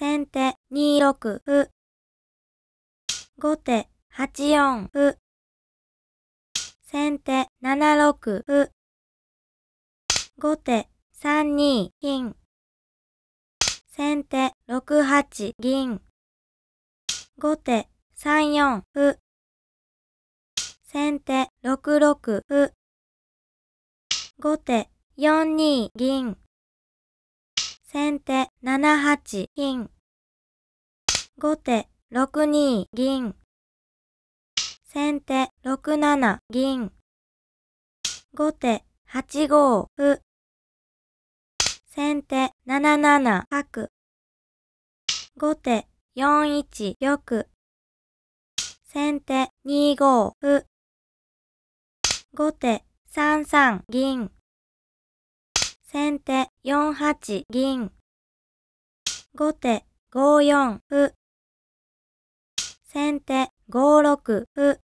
先手2六歩。後手8四歩。先手7六歩。後手3二金。先手6八銀。後手3四歩。先手6六歩。後手4二銀。先手7八金。後手6二銀。先手6七銀。後手8五歩。先手7七角。後手4一玉。先手2五歩。後手3三銀。先手4八銀。後手5四歩。先手5六歩。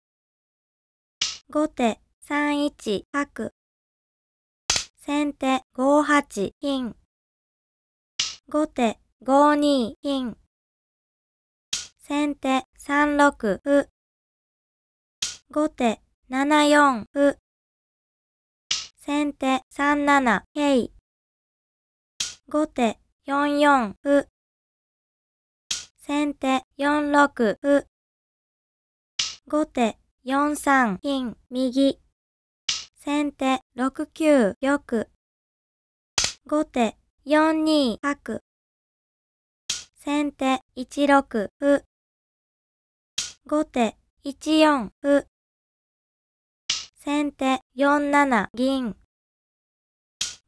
後手3一角。先手5八金。後手5二金。先手3六歩。後手7四歩。先手3七い。後手4四歩。先手4六歩。後手4三金右。先手6九玉。後手4二角。先手1六歩。後手1四歩。先手4七銀。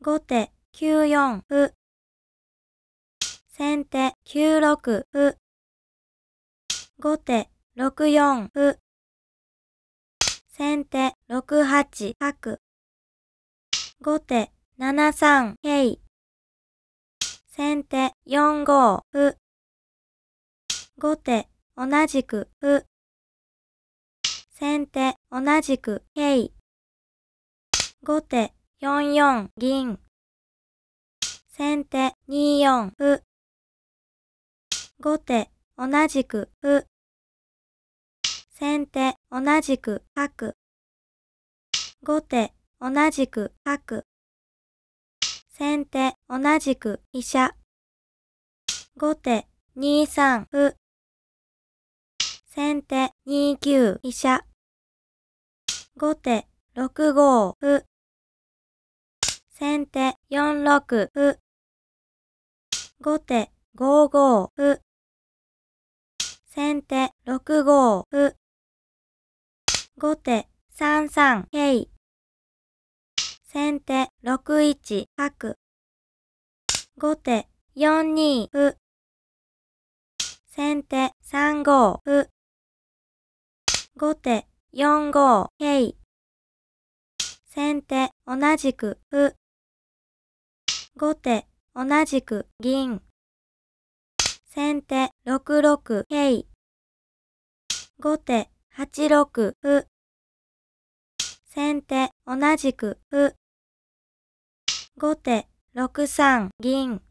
後手9四歩。先手9六歩。後手6四歩。先手6八角。後手7三桂。先手4五歩。後手同じく歩。先手同じく桂。後手4四銀。先手2四歩。後手同じく歩。先手同じく角。後手同じく角。先手同じく飛車。後手2三歩。先手2九飛車。後手6五歩。先手4六歩。後手5五歩。先手6五歩。後手3三桂。先手6一角。後手4二歩。先手3五歩。後手4五桂。先手同じく歩。後手、同じく銀。先手、六六桂。後手、八六歩。先手、同じく歩。後手、六三銀。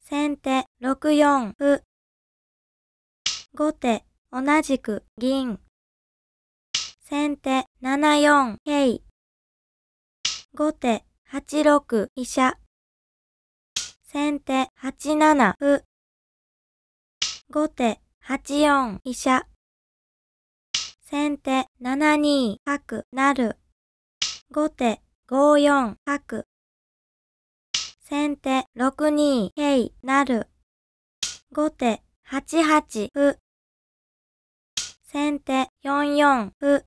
先手、六四歩。後手、同じく銀。先手、七四桂。後手、八六飛車。先手八七歩。後手八四飛車。先手七二角なる。後手五四角。先手六二桂なる。後手八八歩。先手四四歩。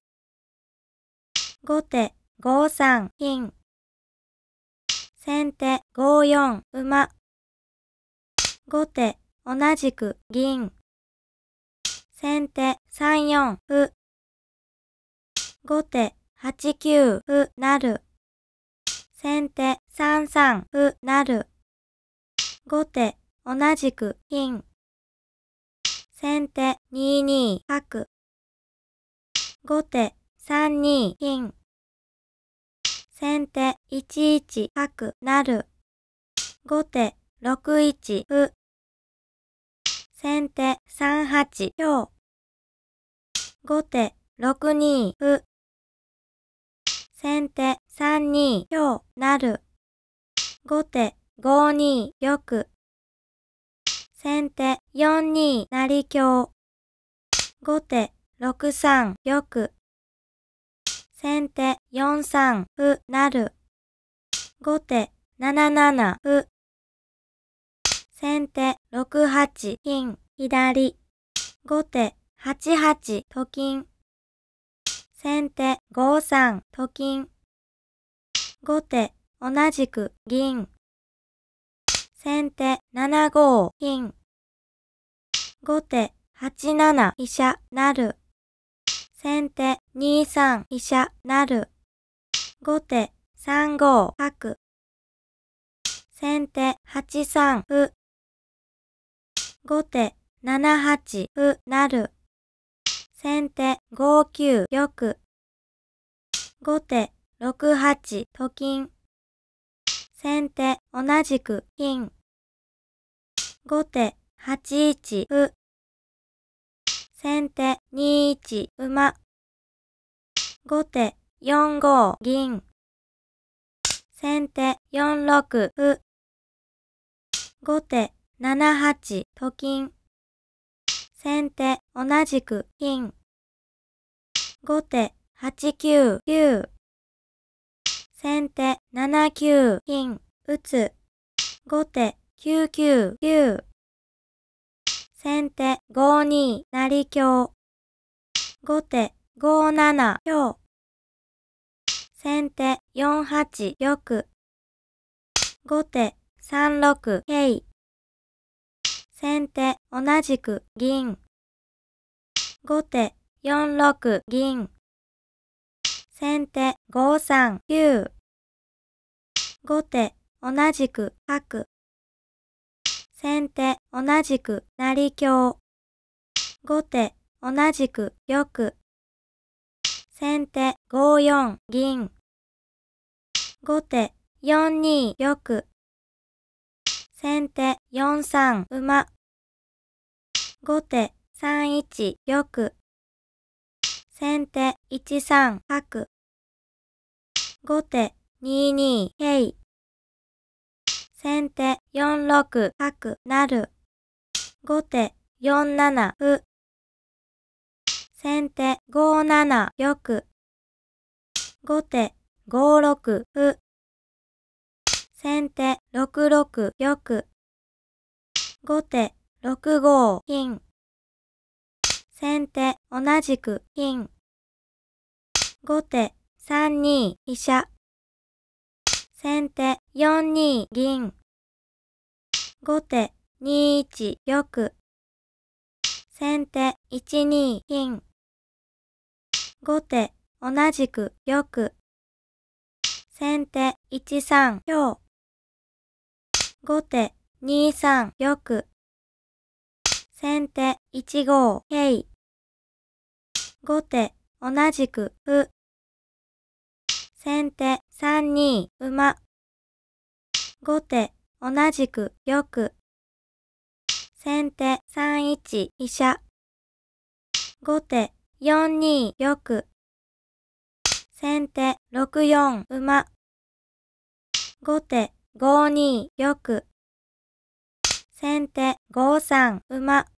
後手五三金。先手5四馬。後手同じく銀。先手3四歩。後手8九歩る。先手3三歩成。後手同じく金。先手2二角。後手3二金。先手1一角る。後手6一歩。先手3八強。後手6二歩。先手3二強る。後手5二玉。先手4二成香。後手6三玉。先手4三歩る。後手7七歩。先手6八金左。後手8八と金。先手5三と金。後手同じく銀。先手7五金。後手8七飛車なる。先手2三飛車なる。後手3五角。先手8三歩。後手7八歩なる。先手5九玉。後手6八と金。先手同じく金。後手8一歩。先手2一馬。後手4五銀。先手4六歩。後手7八と金。先手同じく金。後手8九九。先手7九金打つ。後手9九九。先手5二成香。後手5七香。先手4八玉。後手3六桂。先手同じく銀。後手4六銀。先手5三9。後手同じく角。先手、同じく、成香。後手、同じく、玉。先手、5四、銀。後手、4二、玉。先手、4三、馬。後手、3一、玉。先手、1三、角。後手、2二、平。先手4六角なる。後手4七歩。先手5七玉。後手5六歩。先手6六玉。後手6五金。先手同じく金。後手3二飛車。先手4二銀。後手2一玉。先手1二金。後手同じく玉。先手1三強。後手2三玉。先手1五桂。後手同じく歩。先手3二馬。後手同じく玉。先手3一医者。後手4二玉。先手6四馬。後手5二玉。先手5三馬。